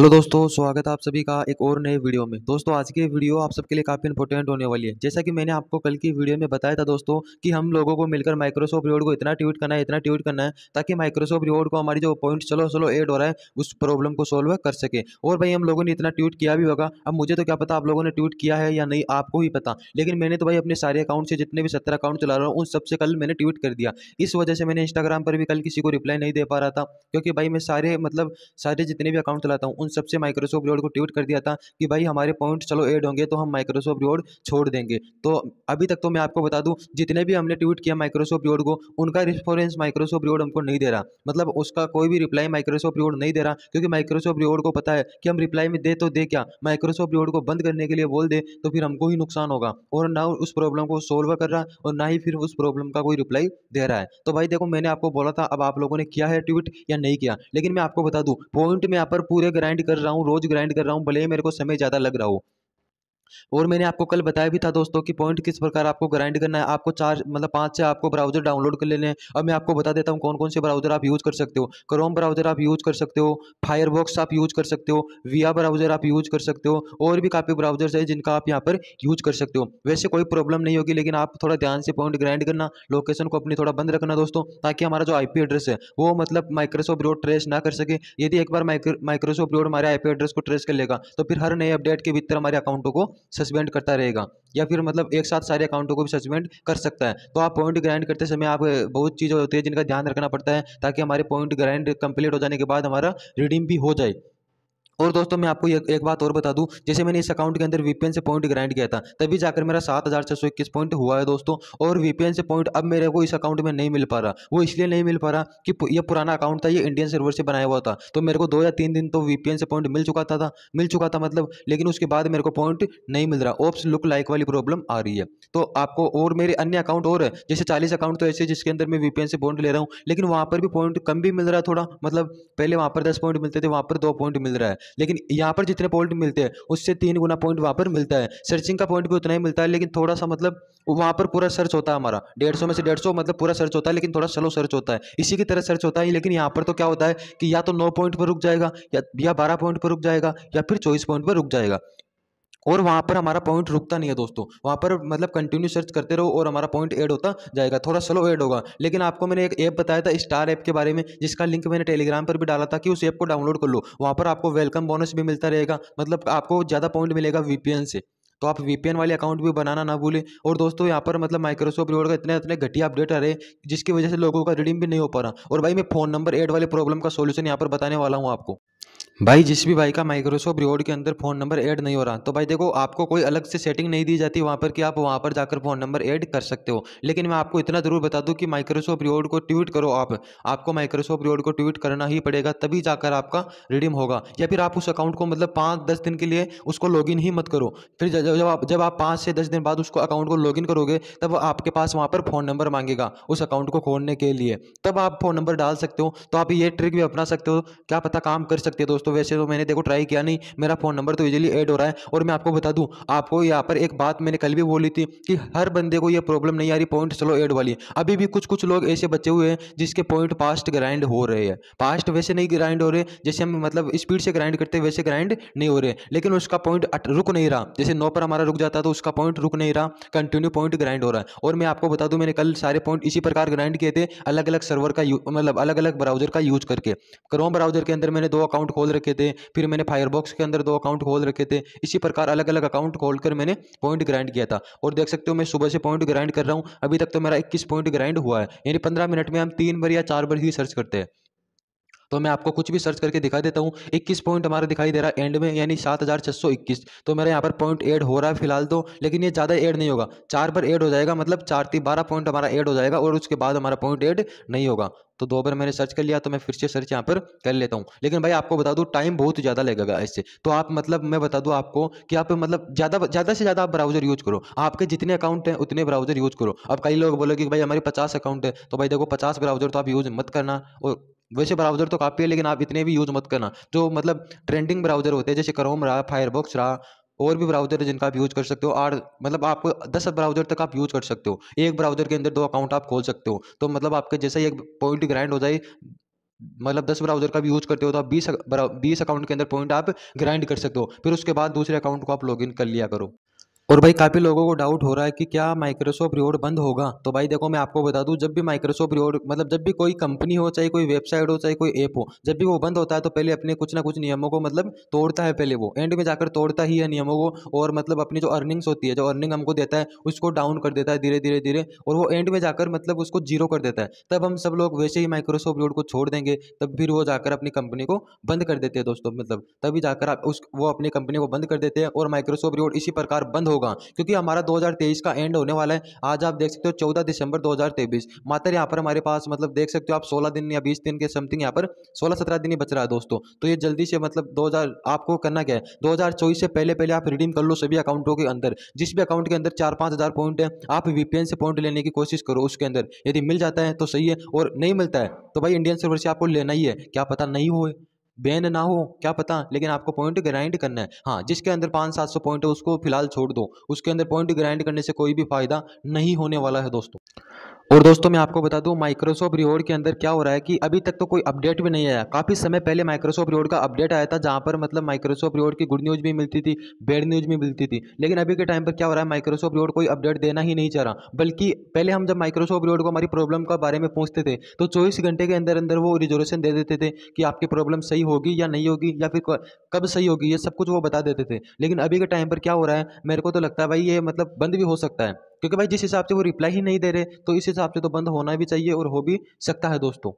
hello दोस्तों स्वागत है आप सभी का एक और नए वीडियो में दोस्तों आज की वीडियो आप सबके लिए काफ़ी इंपॉर्टेंट होने वाली है जैसा कि मैंने आपको कल की वीडियो में बताया था दोस्तों कि हम लोगों को मिलकर माइक्रोसॉफ्ट रिवॉर्ड को इतना ट्वीट करना है इतना ट्वीट करना है ताकि माइक्रोसॉफ्ट रिवॉर्ड को हमारी जो पॉइंट चलो चलो एड हो रहा है उस प्रॉब्लम को सोल्व कर सके और भाई हम लोगों ने इतना ट्वीट किया भी होगा अब मुझे तो क्या पता आप लोगों ने ट्वीट किया है या नहीं आपको ही पता लेकिन मैंने तो भाई अपने सारे अकाउंट से जितने भी सत्तर अकाउंट चला रहा हूँ उन सबसे कल मैंने ट्वीट कर दिया इस वजह से मैंने इंस्टाग्राम पर भी कल किसी को रिप्लाई नहीं दे पा रहा था क्योंकि भाई मैं सारे मतलब सारे जितने भी अकाउंट चलाता हूँ उन सबसे माइक्रोसॉफ्ट रोड को ट्वीट कर दिया था कि भाई हमारे पॉइंट चलो एड होंगे तो हम माइक्रोसॉफ्ट रोड छोड़ देंगे तो अभी तक तो मैं आपको बता दूँ जितने भी हमने ट्वीट किया माइक्रोसॉफ्ट रोड को उनका रिस्पॉन्स माइक्रोसॉफ्ट रोड हमको नहीं दे रहा मतलब उसका कोई भी रिप्लाई माइक्रोसॉफ्ट रोड नहीं दे रहा क्योंकि माइक्रोसॉफ्ट रोड को पता है कि हम रिप्लाई में दे तो दे क्या माइक्रोसॉफ्ट रोड को बंद करने के लिए बोल दे तो फिर हमको ही नुकसान होगा और ना उस प्रॉब्लम को सोल्व कर रहा और ना ही फिर उस प्रॉब्लम का कोई रिप्लाई दे रहा है तो भाई देखो मैंने आपको बोला था अब आप लोगों ने किया है ट्वीट या नहीं किया लेकिन मैं आपको बता दूँ पॉइंट में यहाँ पर पूरे ग्राइंड ग्राइंड कर रहा हूँ रोज़ ग्राइंड कर रहा हूँ भले ही मेरे को समय ज़्यादा लग रहा हो और मैंने आपको कल बताया भी था दोस्तों कि पॉइंट किस प्रकार आपको ग्राइंड करना है आपको चार मतलब पाँच से आपको ब्राउजर डाउनलोड कर लेने हैं अब मैं आपको बता देता हूँ कौन कौन से ब्राउजर आप यूज़ कर सकते हो क्रोम ब्राउजर आप यूज़ कर सकते हो फायरबॉक्स आप यूज़ कर सकते हो विया ब्राउजर आप यूज़ कर सकते हो और भी काफ़ी ब्राउजर्स है जिनका आप यहाँ पर यूज़ कर सकते हो वैसे कोई प्रॉब्लम नहीं होगी लेकिन आप थोड़ा ध्यान से पॉइंट ग्राइंड करना लोकेशन को अपनी थोड़ा बंद रखना दोस्तों ताकि हमारा जो आई एड्रेस है वो मतलब माइक्रोसॉफ्ट रोड ट्रेस ना कर सके यदि एक बार माइक्रोसॉफ्ट रोड हमारे आईपी एड्रेस को ट्रेस कर लेगा तो फिर हर नए अपडेट के भीतर हमारे अकाउंटों को सस्पेंड करता रहेगा या फिर मतलब एक साथ सारे अकाउंटों को भी सस्पेंड कर सकता है तो आप पॉइंट ग्राइंड करते समय आप बहुत चीज़ें होती है जिनका ध्यान रखना पड़ता है ताकि हमारे पॉइंट ग्राइंड कंप्लीट हो जाने के बाद हमारा रिडीम भी हो जाए और दोस्तों मैं आपको एक, एक बात और बता दूं जैसे मैंने इस अकाउंट के अंदर वीपीएन से पॉइंट ग्रांड किया था तभी जाकर मेरा सात हज़ार छः सौ इक्कीस पॉइंट हुआ है दोस्तों और वीपीएन से पॉइंट अब मेरे को इस अकाउंट में नहीं मिल पा रहा वो इसलिए नहीं मिल पा रहा कि यह पुराना अकाउंट था यह इंडियन सर्वर से बनाया हुआ था तो मेरे को दो या तीन दिन तो वीपीएन से पॉइंट मिल चुका था, मिल चुका था मतलब लेकिन उसके बाद मेरे को पॉइंट नहीं मिल रहा ऑप्स लुक लाइक वाली प्रॉब्लम आ रही है तो आपको और मेरे अन्य अकाउंट और है जैसे चालीस अकाउंट तो ऐसे जिसके अंदर मैं वीपीएन से पॉइंट ले रहा हूँ लेकिन वहाँ पर भी पॉइंट कम भी मिल रहा है थोड़ा मतलब पहले वहाँ पर दस पॉइंट मिलते थे वहाँ पर दो पॉइंट मिल रहा है लेकिन यहाँ पर जितने पॉइंट मिलते हैं उससे तीन गुना पॉइंट वहाँ पर मिलता है सर्चिंग का पॉइंट भी उतना ही मिलता है लेकिन थोड़ा सा मतलब वहाँ पर पूरा सर्च होता है हमारा डेढ़ सौ में से डेढ़ सौ मतलब पूरा सर्च होता है लेकिन थोड़ा स्लो सर्च होता है इसी की तरह सर्च होता है लेकिन यहाँ पर तो क्या होता है कि या तो नौ पॉइंट पर रुक जाएगा या बारह पॉइंट पर रुक जाएगा या फिर चौबीस पॉइंट पर रुक जाएगा और वहाँ पर हमारा पॉइंट रुकता नहीं है दोस्तों वहाँ पर मतलब कंटिन्यू सर्च करते रहो और हमारा पॉइंट ऐड होता जाएगा थोड़ा स्लो ऐड होगा लेकिन आपको मैंने एक ऐप बताया था स्टार ऐप के बारे में जिसका लिंक मैंने टेलीग्राम पर भी डाला था कि उस ऐप को डाउनलोड कर लो वहाँ पर आपको वेलकम बोनस भी मिलता रहेगा मतलब आपको ज़्यादा पॉइंट मिलेगा वीपीएन से तो आप वीपीएन वाले अकाउंट भी बनाना ना भूलें और दोस्तों यहाँ पर मतलब माइक्रोसॉफ्ट रिवॉर्ड का इतने इतने घटिया अपडेट आ रहे जिसकी वजह से लोगों का रिडीम भी नहीं हो पा रहा और भाई मैं फ़ोन नंबर एड वाले प्रॉब्लम का सोल्यूशन यहाँ पर बताने वाला हूँ आपको भाई जिस भी भाई का माइक्रोसॉफ्ट रिवॉर्ड के अंदर फ़ोन नंबर ऐड नहीं हो रहा तो भाई देखो आपको कोई अलग से सेटिंग नहीं दी जाती वहाँ पर कि आप वहाँ पर जाकर फ़ोन नंबर ऐड कर सकते हो लेकिन मैं आपको इतना ज़रूर बता दूँ कि माइक्रोसॉफ्ट रिवॉर्ड को ट्वीट करो आप आपको माइक्रोसॉफ्ट रिवॉर्ड को ट्वीट करना ही पड़ेगा तभी जाकर आपका रिडीम होगा या फिर आप उस अकाउंट को मतलब पाँच दस दिन के लिए उसको लॉग ही मत करो फिर जब आप जब आप पाँच से दस दिन बाद उसको अकाउंट को लॉगिन करोगे तब आपके पास वहाँ पर फ़ोन नंबर मांगेगा उस अकाउंट को खोलने के लिए तब आप फ़ोन नंबर डाल सकते हो तो आप ये ट्रिक भी अपना सकते हो क्या पता काम कर सकते हो दोस्तों तो वैसे तो मैंने देखो ट्राई किया नहीं मेरा फ़ोन नंबर तो ईजिली एड हो रहा है और मैं आपको बता दूँ आपको यहाँ पर एक बात मैंने कल भी बोली थी कि हर बंदे को यह प्रॉब्लम नहीं आ रही पॉइंट स्लो एड वाली अभी भी कुछ कुछ लोग ऐसे बचे हुए हैं जिसके पॉइंट पास्ट ग्राइंड हो रहे हैं पास्ट वैसे नहीं ग्राइंड हो रहे जैसे हम मतलब स्पीड से ग्राइंड करते वैसे ग्राइंड नहीं हो रहे लेकिन उसका पॉइंट रुक नहीं रहा जैसे नौ पर हमारा रुक जाता तो उसका पॉइंट रुक नहीं रहा कंटिन्यू पॉइंट ग्राइंड हो रहा है और मैं आपको बता दूं मैंने कल सारे पॉइंट इसी प्रकार ग्राइंड किए थे अलग अलग सर्वर का मतलब अलग अलग ब्राउजर का यूज करके क्रोम ब्राउजर के अंदर मैंने दो अकाउंट खोल रखे थे फिर मैंने फायरबॉक्स के अंदर दो अकाउंट खोल रखे थे इसी प्रकार अलग अलग अकाउंट खोल कर मैंने पॉइंट ग्राइंड किया था और देख सकते हो मैं सुबह से पॉइंट ग्राइंड कर रहा हूँ अभी तक तो मेरा इक्कीस पॉइंट ग्राइंड हुआ है यानी पंद्रह मिनट में हम तीन बार या चार बार ही सर्च करते हैं तो मैं आपको कुछ भी सर्च करके दिखा देता हूँ इक्कीस पॉइंट हमारा दिखाई दे रहा है एंड में यानी सात हज़ार छः सौ इक्कीस तो मेरे यहाँ पर पॉइंट एड हो रहा है फिलहाल तो लेकिन ये ज़्यादा एड नहीं होगा चार पर एड हो जाएगा मतलब चार तीन बारह पॉइंट हमारा एड हो जाएगा और उसके बाद हमारा पॉइंट एड नहीं होगा तो दो बार मैंने सर्च कर लिया तो मैं फिर से सर्च यहाँ पर कर लेता हूँ लेकिन भाई आपको बता दूँ टाइम बहुत ज़्यादा लगेगा इससे तो आप मतलब मैं बता दूँ आपको कि आप मतलब ज़्यादा ज़्यादा से ज़्यादा आप ब्राउज़र यूज़ करो आपके जितने अकाउंट हैं उतने ब्राउज़र यूज़ करो अब कई लोग बोले कि भाई हमारे पचास अकाउंट है तो भाई देखो पचास ब्राउज़र तो आप यूज़ मत करना और वैसे ब्राउज़र तो, तो काफ़ी है लेकिन आप इतने भी यूज़ मत करना जो मतलब ट्रेंडिंग ब्राउज़र होते हैं जैसे क्रोम रहा फायरबॉक्स रहा और भी ब्राउज़र है जिनका आप यूज़ कर सकते हो और मतलब आप दस ब्राउज़र तक आप यूज़ कर सकते हो एक ब्राउज़र के अंदर दो अकाउंट आप खोल सकते हो तो मतलब आपके जैसे ही एक पॉइंट ग्राइंड हो जाए मतलब दस ब्राउज़र का भी यूज़ करते हो तो आप बीस बीस अकाउंट के अंदर पॉइंट आप ग्राइंड कर सकते हो फिर उसके बाद दूसरे अकाउंट को आप लॉगिन कर लिया करो और भाई काफ़ी लोगों को डाउट हो रहा है कि क्या माइक्रोसॉफ्ट रिवॉर्ड बंद होगा तो भाई देखो मैं आपको बता दूं जब भी माइक्रोसॉफ्ट रिवॉर्ड मतलब जब भी कोई कंपनी हो चाहे कोई वेबसाइट हो चाहे कोई ऐप हो जब भी वो बंद होता है तो पहले अपने कुछ ना कुछ नियमों को मतलब तोड़ता है पहले वो एंड में जाकर तोड़ता ही है नियमों को और मतलब अपनी जो अर्निंग्स होती है जो अर्निंग हमको देता है उसको डाउन कर देता है धीरे धीरे धीरे और वो एंड में जाकर मतलब उसको जीरो कर देता है तब हम सब लोग वैसे ही माइक्रोसॉफ्ट रिवॉर्ड को छोड़ देंगे तब फिर वो जाकर अपनी कंपनी को बंद कर देते हैं दोस्तों मतलब तभी जाकर आप उस वो अपनी कंपनी को बंद कर देते हैं और माइक्रोसॉफ्ट रिवॉर्ड इसी प्रकार बंद होगा होगा क्योंकि हमारा 2023 का एंड होने वाला है आज आप देख सकते हो चौदह दिसंबर 2023 मात्र यहाँ पर हमारे पास मतलब देख सकते हो आप सोलह दिन या 20 दिन के समथिंग यहाँ पर सोलह सत्रह दिन ही बच रहा है दोस्तों तो ये जल्दी से मतलब 2000 आपको करना क्या है दो से पहले पहले आप रिडीम कर लो सभी अकाउंटों के अंदर जिस भी अकाउंट के अंदर चार पाँच हज़ार पॉइंट है आप वीपीएन से पॉइंट लेने की कोशिश करो उसके अंदर यदि मिल जाता है तो सही है और नहीं मिलता है तो भाई इंडियन सर्वर से आपको लेना ही है क्या पता नहीं हो बैन ना हो क्या पता लेकिन आपको पॉइंट ग्राइंड करना है हाँ जिसके अंदर पाँच सात सौ पॉइंट है उसको फिलहाल छोड़ दो उसके अंदर पॉइंट ग्राइंड करने से कोई भी फायदा नहीं होने वाला है दोस्तों और दोस्तों मैं आपको बता दूं माइक्रोसॉफ्ट रिवॉर्ड के अंदर क्या हो रहा है कि अभी तक तो कोई अपडेट भी नहीं आया काफ़ी समय पहले माइक्रोसॉफ्ट रिवॉर्ड का अपडेट आया था जहां पर मतलब माइक्रोसॉफ्ट रिवॉर्ड की गुड न्यूज़ भी मिलती थी बैड न्यूज़ भी मिलती थी लेकिन अभी के टाइम पर क्या हो रहा है माइक्रोसॉफ्ट रिवॉर्ड कोई अपडेट देना ही नहीं चाह रहा बल्कि पहले हम जब माइक्रोसॉफ्ट रिवॉर्ड को हमारी प्रॉब्लम के बारे में पूछते थे तो चौबीस घंटे के अंदर अंदर वो रिजोल्यूशन दे देते थे कि आपकी प्रॉब्लम सही होगी या नहीं होगी या फिर कब सही होगी ये सब कुछ वो बता देते थे लेकिन अभी के टाइम पर क्या हो रहा है मेरे को तो लगता है भाई ये मतलब बंद भी हो सकता है क्योंकि भाई जिस हिसाब से वो रिप्लाई ही नहीं दे रहे तो इस हिसाब से तो बंद होना भी चाहिए और हो भी सकता है दोस्तों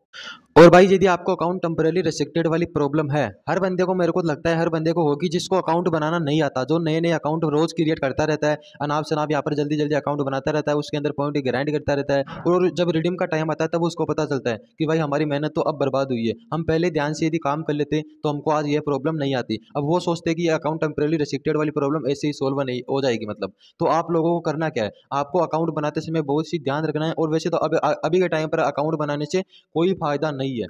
और भाई यदि आपको अकाउंट टेम्परेली रिस्ट्रिक्टेड वाली प्रॉब्लम है हर बंदे को मेरे को लगता है हर बंदे को होगी जिसको अकाउंट बनाना नहीं आता जो नए नए अकाउंट रोज क्रिएट करता रहता है अनाप शनाप यहाँ पर जल्दी जल्दी अकाउंट बनाता रहता है उसके अंदर पॉइंट ग्रैंड करता रहता है और जब रिडीम का टाइम आता है तब उसको पता चलता है कि भाई हमारी मेहनत तो अब बर्बाद हुई है हम पहले ध्यान से यदि काम कर लेते तो हमको आज यह प्रॉब्लम नहीं आती अब वो सोचते कि ये अकाउंट टेम्परेली रिस्ट्रिक्टेड वाली प्रॉब्लम ऐसे ही सोल्व नहीं हो जाएगी मतलब तो आप लोगों को करना क्या है आपको अकाउंट बनाते समय बहुत सी ध्यान रखना है और वैसे तो अभी अभी के टाइम पर अकाउंट बनाने से कोई फ़ायदा नहीं है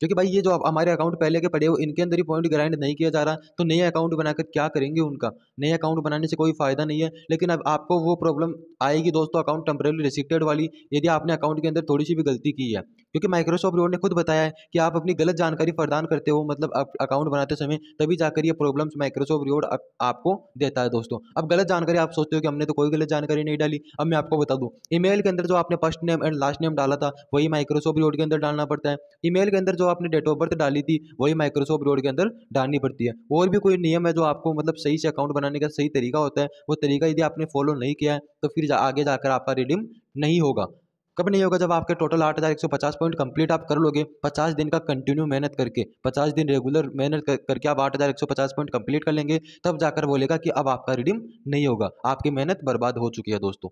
क्योंकि भाई ये जो हमारे अकाउंट पहले के पड़े हो इनके अंदर ही पॉइंट ग्राइंड नहीं किया जा रहा तो नए अकाउंट बनाकर क्या करेंगे उनका नए अकाउंट बनाने से कोई फ़ायदा नहीं है लेकिन अब आपको वो प्रॉब्लम आएगी दोस्तों अकाउंट टेम्परेली रिस्ट्रिक्टेड वाली यदि आपने अकाउंट के अंदर थोड़ी सी भी गलती की है क्योंकि माइक्रोसॉफ्ट रोड ने खुद बताया है कि आप अपनी गलत जानकारी प्रदान करते हो मतलब अकाउंट बनाते समय तभी जाकर ये प्रॉब्लम माइक्रोसॉफ्ट रोड आपको देता है दोस्तों अब गलत जानकारी आप सोचते हो कि हमने तो कोई गलत जानकारी नहीं डाली अब मैं आपको बता दूँ ई के अंदर जो आपने first name and last name डाला था वही माइक्रोसॉफ्ट रोड के अंदर डालना पड़ता है ई के अंदर जो आपने डेट ऑफ बर्थ डाली थी वही माइक्रोसॉफ्ट रोड के अंदर डालनी पड़ती है और भी कोई नियम है जो आपको मतलब सही से अकाउंट बनाने का सही तरीका होता है वो तरीका यदि आपने फॉलो नहीं किया है तो फिर आगे जाकर आपका रिडीम नहीं होगा कभी नहीं होगा जब आपके टोटल आठ हज़ार एक सौ पचास पॉइंट कंप्लीट आप कर लोगे पचास दिन का कंटिन्यू मेहनत करके पचास दिन रेगुलर मेहनत करके आप आठ हज़ार एक सौ पचास पॉइंट कंप्लीट कर लेंगे तब जाकर बोलेगा कि अब आपका रिडीम नहीं होगा आपकी मेहनत बर्बाद हो चुकी है दोस्तों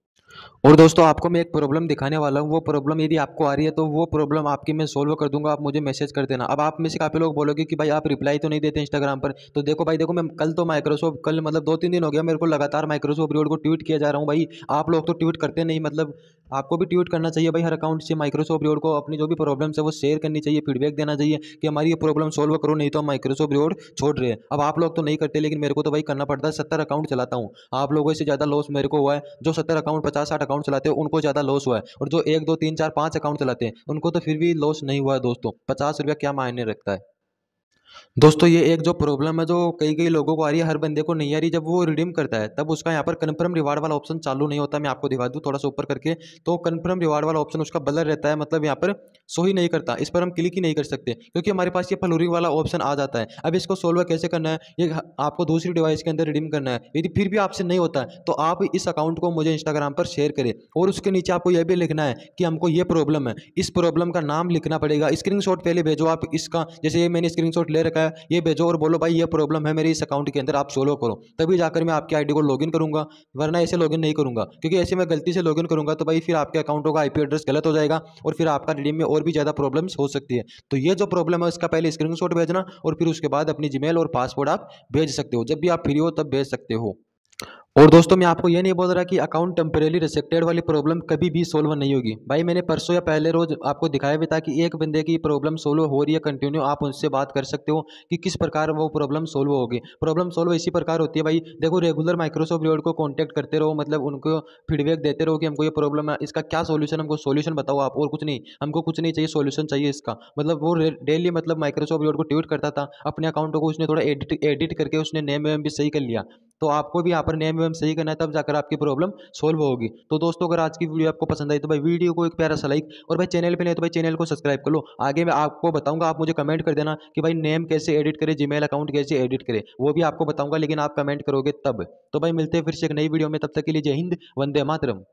और दोस्तों आपको मैं एक प्रॉब्लम दिखाने वाला हूँ वो प्रॉब्लम यदि आपको आ रही है तो वो प्रॉब्लम आपकी मैं सोल्व कर दूंगा आप मुझे मैसेज कर देना अब आप में से काफ़ी लोग बोलोगे कि भाई आप रिप्लाई तो नहीं देते इंस्टाग्राम पर तो देखो भाई देखो मैं कल तो माइक्रोसॉफ्ट कल मतलब दो तीन दिन हो गया मेरे को लगातार माइक्रोसॉफ्ट रिवॉर्ड को ट्वीट किया जा रहा हूँ भाई आप लोग तो ट्वीट करते नहीं मतलब आपको भी ट्वीट करना चाहिए भाई हर अकाउंट से माइक्रोसॉफ्ट रोड को अपनी जो भी प्रॉब्लम्स है वो शेयर करनी चाहिए फीडबैक देना चाहिए कि हमारी ये प्रॉब्लम सोल्व करो नहीं तो हम माइक्रोसॉफ्ट रोड छोड़ रहे हैं अब आप लोग तो नहीं करते लेकिन मेरे को तो भाई करना पड़ता है सत्तर अकाउंट चलाता हूँ आप लोगों से ज़्यादा लॉस मेरे को हुआ है जो सत्तर अकाउंट पचास साठ अकाउंट चलाते हैं उनको ज़्यादा लॉस हुआ है और जो एक दो तीन चार पाँच अकाउंट चलाते हैं उनको तो फिर भी लॉस नहीं हुआ है दोस्तों पचास रुपया क्या मायने रखता है दोस्तों ये एक जो प्रॉब्लम है जो कई कई लोगों को आ रही है हर बंदे को नहीं आ रही जब वो रिडीम करता है तब उसका यहाँ पर कन्फर्म रिवार्ड वाला ऑप्शन चालू नहीं होता मैं आपको दिखा दूँ थोड़ा सा ऊपर करके तो कन्फर्म रिवार्ड वाला ऑप्शन उसका बलर रहता है मतलब यहाँ पर सो ही नहीं करता इस पर हम क्लिक ही नहीं कर सकते क्योंकि हमारे पास ये फलोरिंग वाला ऑप्शन आ जाता है अब इसको सोल्व कैसे करना है ये आपको दूसरी डिवाइस के अंदर रिडीम करना है यदि फिर भी आपसे नहीं होता है तो आप इस अकाउंट को मुझे इंस्टाग्राम पर शेयर करें और उसके नीचे आपको यह भी लिखना है कि हमको ये प्रॉब्लम है इस प्रॉब्लम का नाम लिखना पड़ेगा स्क्रीन पहले भेजो आप इसका जैसे ये मैंने स्क्रीनशॉट ले रखा है ये भेजो और बोलो भाई ये प्रॉब्लम है मेरे इस अकाउंट के अंदर आप सोलो करो तभी जाकर मैं आपकी आईडी को लॉगिन करूंगा वरना ऐसे लॉगिन नहीं करूँगा क्योंकि ऐसे मैं गलती से लॉगिन करूंगा तो भाई फिर आपके अकाउंट का आईपी एड्रेस गलत हो जाएगा और फिर आपका रिडीम में और भी ज़्यादा प्रॉब्लम्स हो सकती है तो ये जो प्रॉब्लम है उसका पहले स्क्रीन भेजना और फिर उसके बाद अपनी जीमेल और पासवर्ड आप भेज सकते हो जब भी आप फ्री हो तब भेज सकते हो और दोस्तों मैं आपको ये नहीं बोल रहा कि अकाउंट टेम्परेली रिसेक्टेड वाली प्रॉब्लम कभी भी सोल्व नहीं होगी भाई मैंने परसों या पहले रोज आपको दिखाया भी था कि एक बंदे की प्रॉब्लम सोल्व हो रही है कंटिन्यू आप उनसे बात कर सकते हो कि किस प्रकार वो प्रॉब्लम सोल्व होगी प्रॉब्लम सोल्व इसी प्रकार होती है भाई देखो रेगुलर माइक्रोसॉफ्ट वर्ड को कॉन्टैक्ट करते रहो मतलब उनको फीडबैक देते रहो कि हमको ये प्रॉब्लम है इसका क्या सोल्यूशन हमको सोल्यूशन बताओ आप और कुछ नहीं हमको कुछ नहीं चाहिए सोल्यूशन चाहिए इसका मतलब वो डेली मतलब माइक्रोसॉफ्ट वर्ड को ट्वीट करता था अपने अकाउंट को उसने थोड़ा एडिट एडिट करके उसने नेम वेम भी सही कर लिया तो आपको भी यहाँ पर नेम वेम MMM सही करना है तब जाकर आपकी प्रॉब्लम सॉल्व होगी तो दोस्तों अगर आज की वीडियो आपको पसंद आई तो भाई वीडियो को एक प्यारा सा लाइक और भाई चैनल पर नहीं तो भाई चैनल को सब्सक्राइब कर लो आगे मैं आपको बताऊंगा आप मुझे कमेंट कर देना कि भाई नेम कैसे एडिट करें जी अकाउंट कैसे एडिट करें वो भी आपको बताऊंगा लेकिन आप कमेंट करोगे तब तो भाई मिलते हैं फिर से एक नई वीडियो में तब तक के लिए जय हिंद वंदे मातरम